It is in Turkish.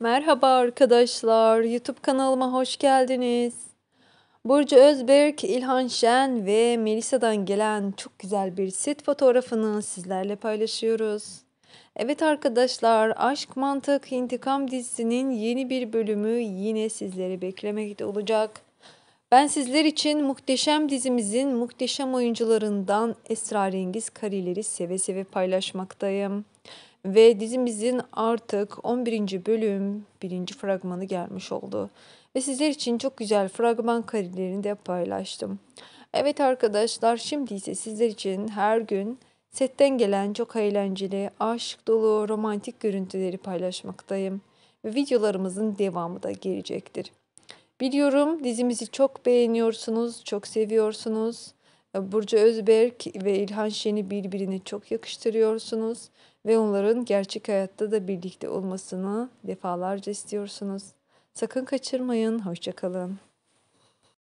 Merhaba arkadaşlar, YouTube kanalıma hoş geldiniz. Burcu Özberk, İlhan Şen ve Melisa'dan gelen çok güzel bir set fotoğrafını sizlerle paylaşıyoruz. Evet arkadaşlar, Aşk Mantık İntikam dizisinin yeni bir bölümü yine sizleri beklemekte olacak. Ben sizler için muhteşem dizimizin muhteşem oyuncularından esrarengiz kareleri seve seve paylaşmaktayım. Ve dizimizin artık 11. bölüm 1. fragmanı gelmiş oldu. Ve sizler için çok güzel fragman karelerini de paylaştım. Evet arkadaşlar şimdi ise sizler için her gün setten gelen çok eğlenceli, aşk dolu, romantik görüntüleri paylaşmaktayım. Ve videolarımızın devamı da gelecektir. Biliyorum dizimizi çok beğeniyorsunuz, çok seviyorsunuz. Burcu Özberk ve İlhan Şen'i birbirine çok yakıştırıyorsunuz ve onların gerçek hayatta da birlikte olmasını defalarca istiyorsunuz. Sakın kaçırmayın, hoşçakalın.